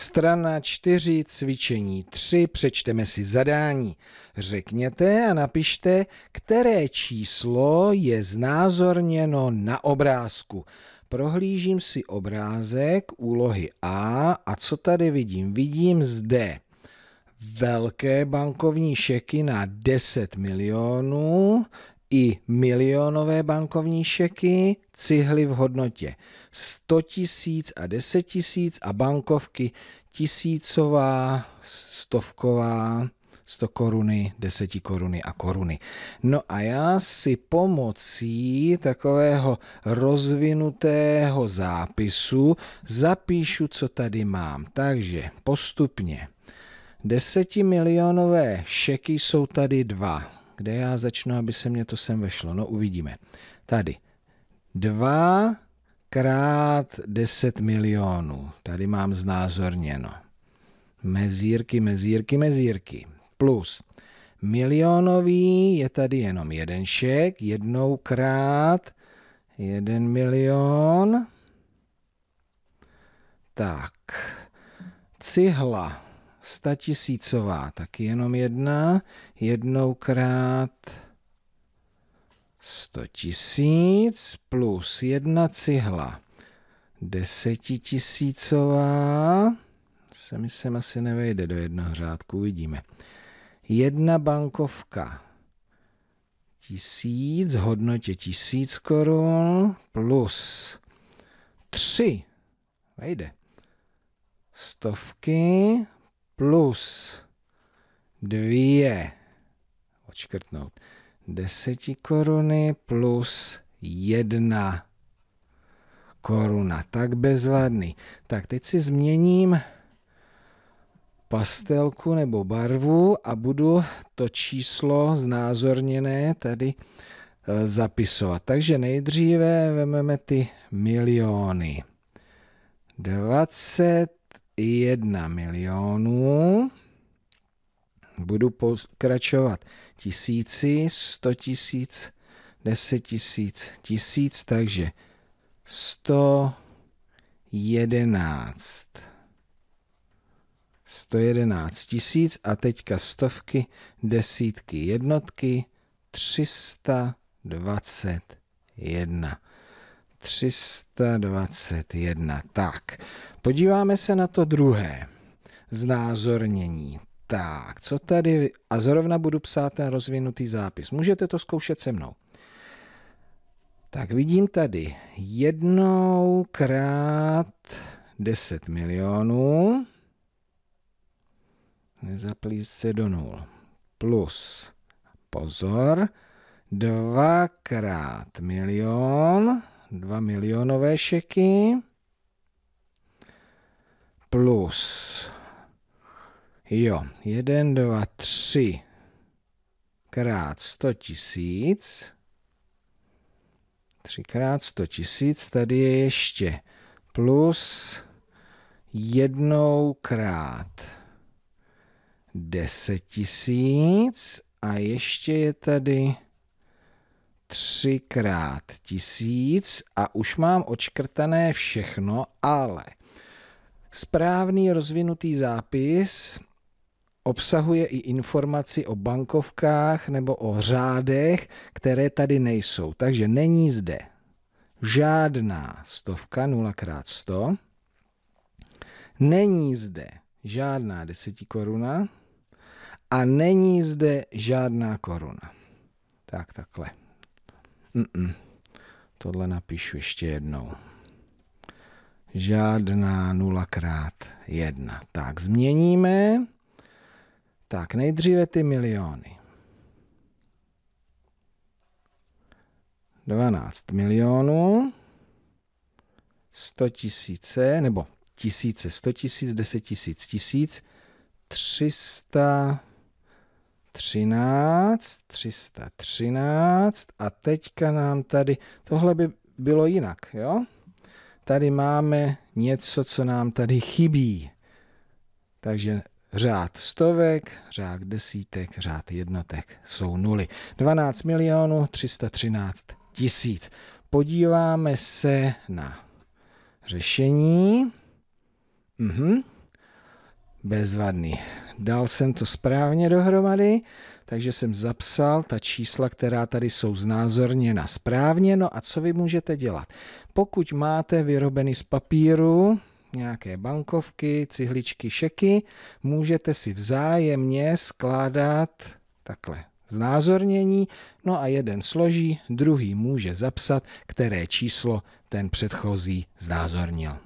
Strana 4, cvičení 3, přečteme si zadání. Řekněte a napište, které číslo je znázorněno na obrázku. Prohlížím si obrázek úlohy A a co tady vidím? Vidím zde velké bankovní šeky na 10 milionů, i milionové bankovní šeky, cihly v hodnotě 100 tisíc a 10 tisíc a bankovky tisícová, stovková, 100 koruny, 10 koruny a koruny. No a já si pomocí takového rozvinutého zápisu zapíšu, co tady mám. Takže postupně. Desetimilionové šeky jsou tady dva. Kde já začnu, aby se mě to sem vešlo? No uvidíme. Tady. 2 krát 10 milionů. Tady mám znázorněno. Mezírky, mezírky, mezírky. Plus. Milionový je tady jenom jeden šek, jednou krát jeden milion. Tak, cihla statisícová, tak jenom jedna, jednou krát 100 tisíc plus jedna cihla desetitisícová, se mi sem asi nevejde do jednoho řádku, uvidíme. Jedna bankovka tisíc, hodnotě tisíc korun plus tři, vejde, stovky plus 2 odškrtnout. Deseti koruny plus jedna koruna. Tak bezvadný. Tak teď si změním pastelku nebo barvu a budu to číslo znázorněné tady e, zapisovat. Takže nejdříve vememe ty miliony. 20 1 milionů. Budu pokračovat tisíci, 100 tisíc, 10 tisíc, tisíc, takže 111. 111 tisíc a teďka stovky, desítky, jednotky, 321. 321. Tak, podíváme se na to druhé znázornění. Tak, co tady? A zrovna budu psát ten rozvinutý zápis. Můžete to zkoušet se mnou. Tak vidím tady jednou krát 10 milionů. Nezaplíst se do nul. Plus, pozor, dvakrát milion. 2 milionové šeky plus jo, 1, 2, 3 krát 100 tisíc 3 krát 100 tisíc, tady je ještě plus jednou krát 10 tisíc a ještě je tady třikrát tisíc a už mám očkrtané všechno, ale správný rozvinutý zápis obsahuje i informaci o bankovkách nebo o řádech, které tady nejsou. Takže není zde žádná stovka 0x100, není zde žádná desetikoruna a není zde žádná koruna. Tak takhle. Mm-mm. Tohle napíšu ještě jednou. Žádná 0 nulakrát 1. Tak, změníme. Tak, nejdříve ty miliony. 12 milionů, 100 tisíce, nebo tisíce, 100 tisíc, 10 tisíc, tisíc, 300 313, 313 a teďka nám tady, tohle by bylo jinak, jo? Tady máme něco, co nám tady chybí. Takže řád stovek, řád desítek, řád jednotek jsou nuly. 12 milionů 313 tisíc. Podíváme se na řešení. Mhm bezvadný. Dal jsem to správně dohromady, takže jsem zapsal ta čísla, která tady jsou znázorněna správně. No a co vy můžete dělat? Pokud máte vyrobený z papíru nějaké bankovky, cihličky, šeky, můžete si vzájemně skládat takhle znázornění, no a jeden složí, druhý může zapsat, které číslo ten předchozí znázornil.